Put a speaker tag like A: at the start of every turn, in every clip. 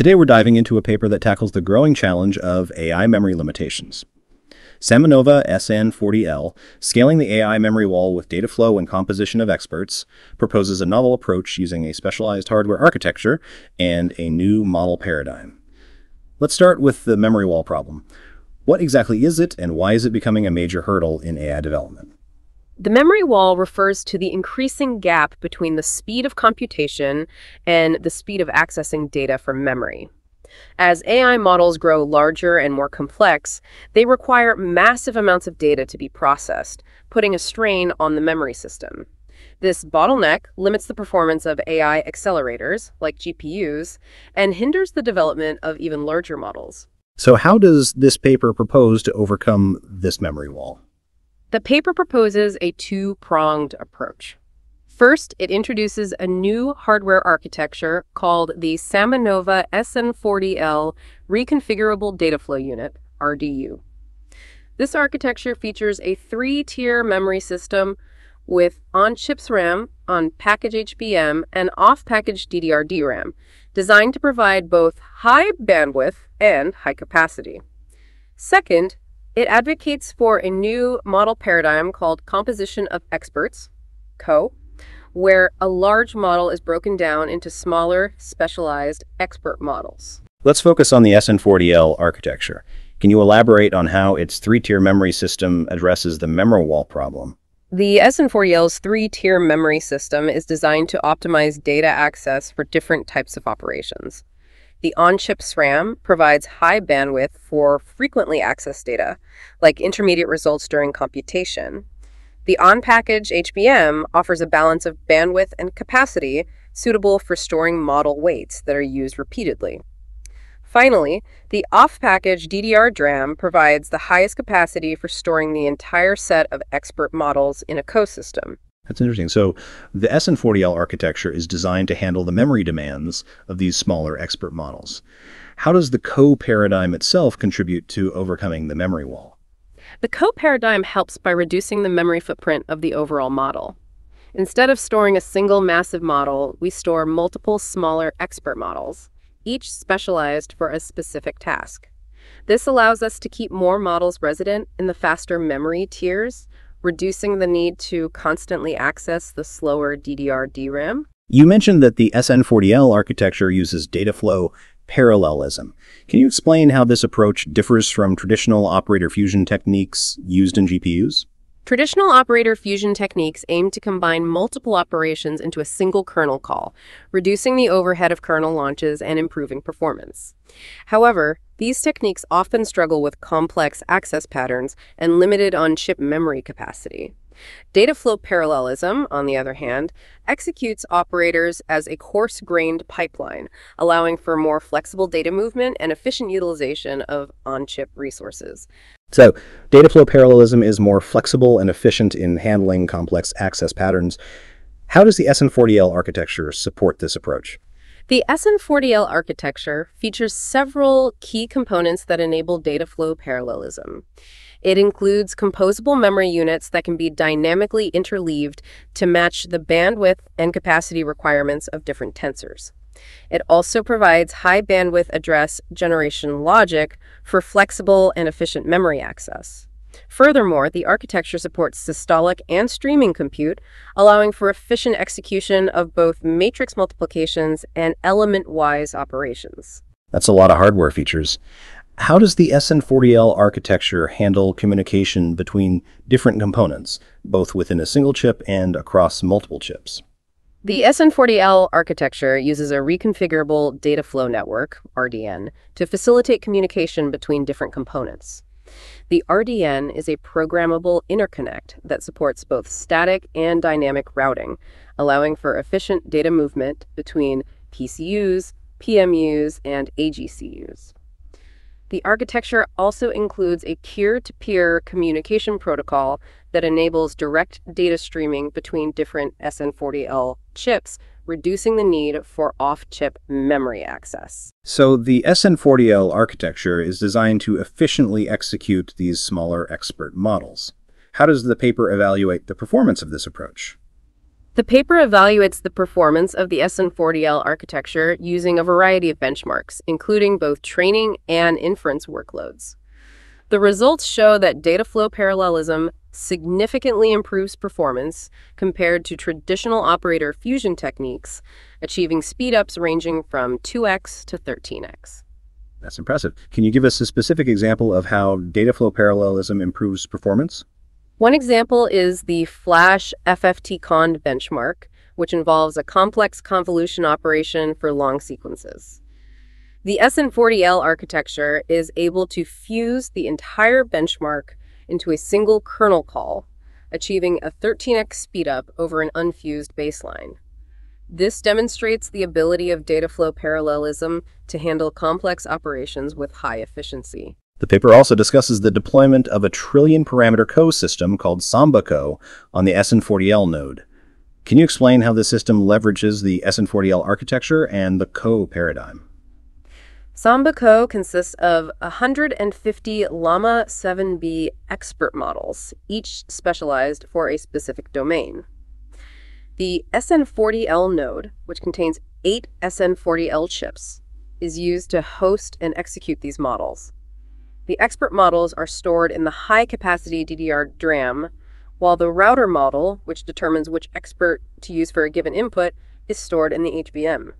A: Today we're diving into a paper that tackles the growing challenge of AI memory limitations. Seminova SN40L, Scaling the AI Memory Wall with Data Flow and Composition of Experts, proposes a novel approach using a specialized hardware architecture and a new model paradigm. Let's start with the memory wall problem. What exactly is it, and why is it becoming a major hurdle in AI development?
B: The memory wall refers to the increasing gap between the speed of computation and the speed of accessing data from memory. As AI models grow larger and more complex, they require massive amounts of data to be processed, putting a strain on the memory system. This bottleneck limits the performance of AI accelerators, like GPUs, and hinders the development of even larger models.
A: So how does this paper propose to overcome this memory wall?
B: The paper proposes a two-pronged approach. First, it introduces a new hardware architecture called the Samanova SN40L Reconfigurable Dataflow Unit, RDU. This architecture features a three-tier memory system with on-chips RAM, on-package HBM, and off-package DDR DRAM, designed to provide both high bandwidth and high capacity. Second, it advocates for a new model paradigm called Composition of Experts, CO, where a large model is broken down into smaller, specialized expert models.
A: Let's focus on the SN40L architecture. Can you elaborate on how its three-tier memory system addresses the memory wall problem?
B: The SN40L's three-tier memory system is designed to optimize data access for different types of operations. The on-chip SRAM provides high bandwidth for frequently accessed data, like intermediate results during computation. The on-package HBM offers a balance of bandwidth and capacity suitable for storing model weights that are used repeatedly. Finally, the off-package DDR DRAM provides the highest capacity for storing the entire set of expert models in a co-system.
A: That's interesting. So the SN40L architecture is designed to handle the memory demands of these smaller expert models. How does the co-paradigm itself contribute to overcoming the memory wall?
B: The co-paradigm helps by reducing the memory footprint of the overall model. Instead of storing a single massive model, we store multiple smaller expert models, each specialized for a specific task. This allows us to keep more models resident in the faster memory tiers reducing the need to constantly access the slower DDR DRAM.
A: You mentioned that the SN40L architecture uses data flow parallelism. Can you explain how this approach differs from traditional operator fusion techniques used in GPUs?
B: Traditional operator fusion techniques aim to combine multiple operations into a single kernel call, reducing the overhead of kernel launches and improving performance. However, these techniques often struggle with complex access patterns and limited on-chip memory capacity. Data flow parallelism, on the other hand, executes operators as a coarse-grained pipeline, allowing for more flexible data movement and efficient utilization of on-chip resources.
A: So, data flow parallelism is more flexible and efficient in handling complex access patterns. How does the SN40L architecture support this approach?
B: The SN40L architecture features several key components that enable data flow parallelism. It includes composable memory units that can be dynamically interleaved to match the bandwidth and capacity requirements of different tensors. It also provides high bandwidth address generation logic for flexible and efficient memory access. Furthermore, the architecture supports systolic and streaming compute, allowing for efficient execution of both matrix multiplications and element-wise operations.
A: That's a lot of hardware features. How does the SN40L architecture handle communication between different components, both within a single chip and across multiple chips?
B: The SN40L architecture uses a reconfigurable data flow network, RDN, to facilitate communication between different components. The RDN is a programmable interconnect that supports both static and dynamic routing, allowing for efficient data movement between PCUs, PMUs, and AGCUs. The architecture also includes a peer-to-peer communication protocol that enables direct data streaming between different SN40L chips reducing the need for off-chip memory access.
A: So the SN40L architecture is designed to efficiently execute these smaller expert models. How does the paper evaluate the performance of this approach?
B: The paper evaluates the performance of the SN40L architecture using a variety of benchmarks, including both training and inference workloads. The results show that data flow parallelism significantly improves performance compared to traditional operator fusion techniques, achieving speedups ranging from 2x to 13x.
A: That's impressive. Can you give us a specific example of how data flow parallelism improves performance?
B: One example is the Flash FFTCond benchmark, which involves a complex convolution operation for long sequences. The SN40L architecture is able to fuse the entire benchmark into a single kernel call, achieving a 13x speedup over an unfused baseline. This demonstrates the ability of data flow parallelism to handle complex operations with high efficiency.
A: The paper also discusses the deployment of a trillion parameter co system called SambaCo on the SN40L node. Can you explain how this system leverages the SN40L architecture and the co paradigm?
B: Sambuco consists of 150 Llama 7B expert models, each specialized for a specific domain. The SN40L node, which contains eight SN40L chips, is used to host and execute these models. The expert models are stored in the high-capacity DDR DRAM, while the router model, which determines which expert to use for a given input, is stored in the HBM.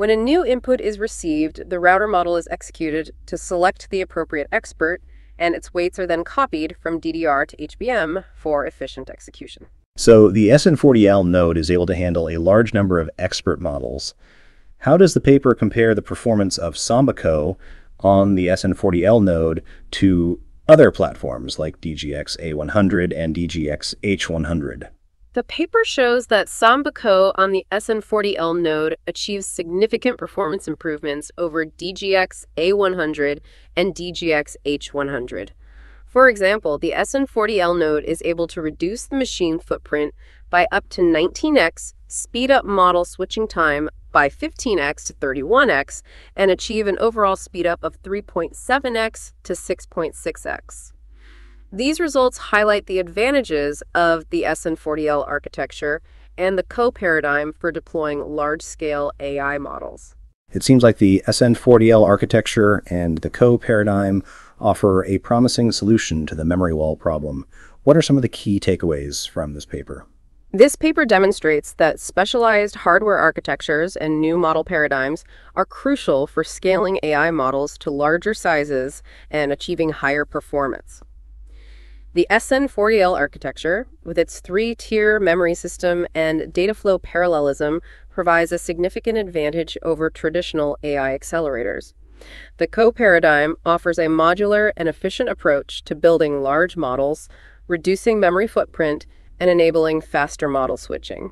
B: When a new input is received, the router model is executed to select the appropriate expert, and its weights are then copied from DDR to HBM for efficient execution.
A: So the SN40L node is able to handle a large number of expert models. How does the paper compare the performance of Sambaco on the SN40L node to other platforms like DGX A100 and DGX H100?
B: The paper shows that Sambaco on the SN40L node achieves significant performance improvements over DGX A100 and DGX H100. For example, the SN40L node is able to reduce the machine footprint by up to 19x, speed up model switching time by 15x to 31x, and achieve an overall speed up of 3.7x to 6.6x. These results highlight the advantages of the SN40L architecture and the co-paradigm for deploying large-scale AI models.
A: It seems like the SN40L architecture and the co-paradigm offer a promising solution to the memory wall problem. What are some of the key takeaways from this paper?
B: This paper demonstrates that specialized hardware architectures and new model paradigms are crucial for scaling AI models to larger sizes and achieving higher performance. The SN40L architecture, with its three-tier memory system and data flow parallelism, provides a significant advantage over traditional AI accelerators. The co-paradigm offers a modular and efficient approach to building large models, reducing memory footprint, and enabling faster model switching.